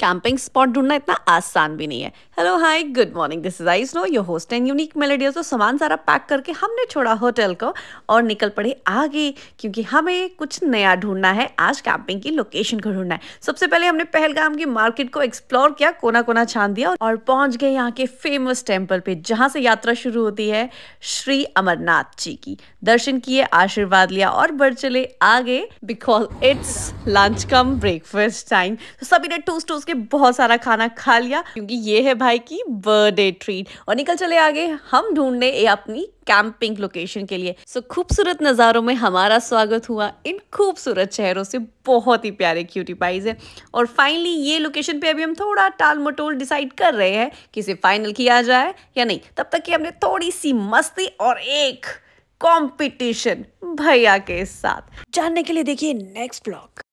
camping spot ढूंढना इतना आसान भी नहीं है hello hi good morning this is आई स्नो योर होस्ट एंड यूनिक मेलेडियो तो सामान सारा पैक करके हमने छोड़ा होटल को और निकल पड़े आगे क्योंकि हमें कुछ नया ढूंढना है आज कैंपिंग की लोकेशन को ढूंढना है सबसे पहले हमने पहलगाम की मार्केट को एक्सप्लोर किया कोना कोना छान दिया और पहुंच गए यहाँ के फेमस टेम्पल पे जहाँ से यात्रा शुरू होती है श्री अमरनाथ जी की दर्शन किए आशीर्वाद लिया और बढ़ चले आगे because it's lunch cum breakfast time सभी ने टूस टूस के बहुत सारा खाना खा लिया क्योंकि ये है भाई की बर्थडे ट्रीट और निकल चले आगे हम ढूंढने अपनी कैंपिंग लोकेशन के लिए सो खूबसूरत नज़ारों में हमारा स्वागत हुआ इन खूबसूरत शहरों से बहुत ही प्यारे क्यूटी पाइज है और फाइनली ये लोकेशन पे अभी हम थोड़ा टाल मटोल डिसाइड कर रहे हैं कि इसे फाइनल किया जाए या नहीं तब तक कि हमने थोड़ी सी मस्ती और एक कंपटीशन भैया के साथ जानने के लिए देखिए नेक्स्ट ब्लॉग